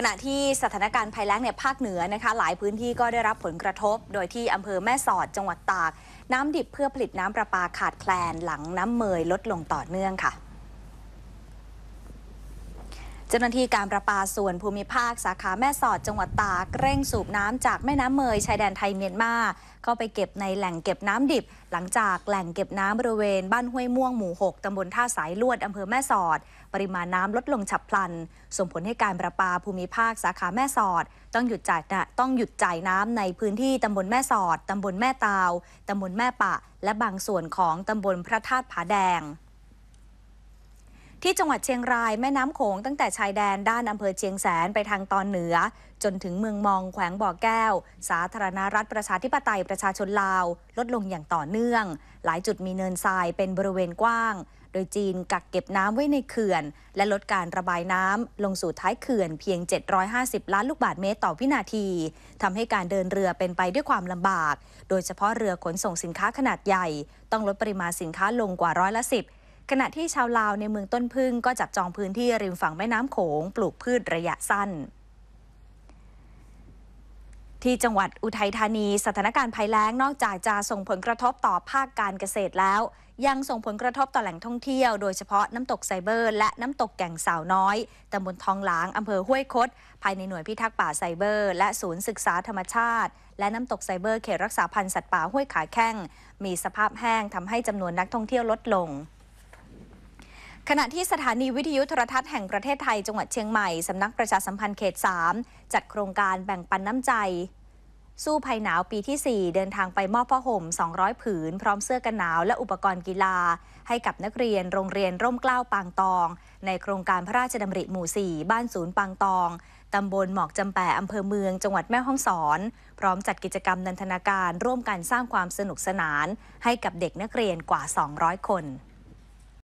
ขณะที่สถานการณ์ภัยแล้งในภาคเหนือนะคะ หลายพื้นที่ก็ได้รับผลกระทบ โดยที่อำเภอแม่สอดจังหวัดตาก น้ำดิบเพื่อผลิตน้ำประปาขาดแคลนหลังน้ำเมยลดลงต่อเนื่องค่ะเจ้าหน้าที่การประปาส่วนภูมิภาคสาขาแม่สอด จังหวัดตาก เร่งสูบน้ำจากแม่น้ำเมยชายแดนไทยเมียนมาเข้าไปเก็บในแหล่งเก็บน้ำดิบ หลังจากแหล่งเก็บน้ำบริเวณบ้านห้วยม่วงหมู่6ตำบลท่าสายลวดอำเภอแม่สอด ปริมาณน้ำลดลงฉับพลัน ส่งผลให้การประปาภูมิภาคสาขาแม่สอด ต้องหยุดจ่ายต้องหยุดจ่ายน้ำในพื้นที่ตำบลแม่สอดตำบลแม่ตาวตำบลแม่ปะและบางส่วนของตำบลพระธาตุผาแดงที่จังหวัดเชียงรายแม่น้ำโขงตั้งแต่ชายแดนด้านอำเภอเชียงแสนไปทางตอนเหนือ จนถึงเมืองมองแขวงบ่อแก้ว สาธารณรัฐประชาธิปไตยประชาชนลาวลดลงอย่างต่อเนื่อง หลายจุดมีเนินทรายเป็นบริเวณกว้าง โดยจีนกักเก็บน้ำไว้ในเขื่อน และลดการระบายน้ำลงสู่ท้ายเขื่อนเพียง 750 ล้านลูกบาทเมตรต่อวินาทีทำให้การเดินเรือเป็นไปด้วยความลำบาก โดยเฉพาะเรือขนส่งสินค้าขนาดใหญ่ ต้องลดปริมาณสินค้าลงกว่าร้อยละสิบขณะที่ชาวลาวในเมืองต้นพึ่งก็จับจองพื้นที่ริมฝั่งแม่น้ำโขงปลูกพืชระยะสั้น ที่จังหวัดอุทัยธานี สถานการณ์ภัยแล้งนอกจากจะส่งผลกระทบต่อภาคการเกษตรแล้ว ยังส่งผลกระทบต่อแหล่งท่องเที่ยวโดยเฉพาะน้ำตกไซเบอร์ และน้ำตกแก่งสาวน้อยตำบลทองหลางอำเภอห้วยคดภายในหน่วยพิทักษ์ป่าไซเบอร์ และศูนย์ศึกษาธรรมชาติ และน้ำตกไซเบอร์เขตรักษาพันธุ์สัตว์ป่าห้วยขาแข้งมีสภาพแห้งทำให้จำนวนนักท่องเที่ยวลดลงขณะที่สถานีวิทยุโทรทัศน์แห่งประเทศไทยจังหวัดเชียงใหม่ สำนักประชาสัมพันธ์เขต 3 จัดโครงการแบ่งปันน้ำใจ สู้ภัยหนาวปีที่ 4 เดินทางไปมอบผ้าห่ม 200 ผืน พร้อมเสื้อกันหนาวและอุปกรณ์กีฬา ให้กับนักเรียนโรงเรียนร่มเกล้าปางตอง ในโครงการพระราชดำริหมู่ 4 บ้านศูนย์ปางตองตำบลหมอกจำแปะอำเภอเมืองจังหวัดแม่ฮ่องสอน พร้อมจัดกิจกรรมนันทนาการร่วมกันสร้างความสนุกสนาน ให้กับเด็กนักเรียนกว่า 200 คน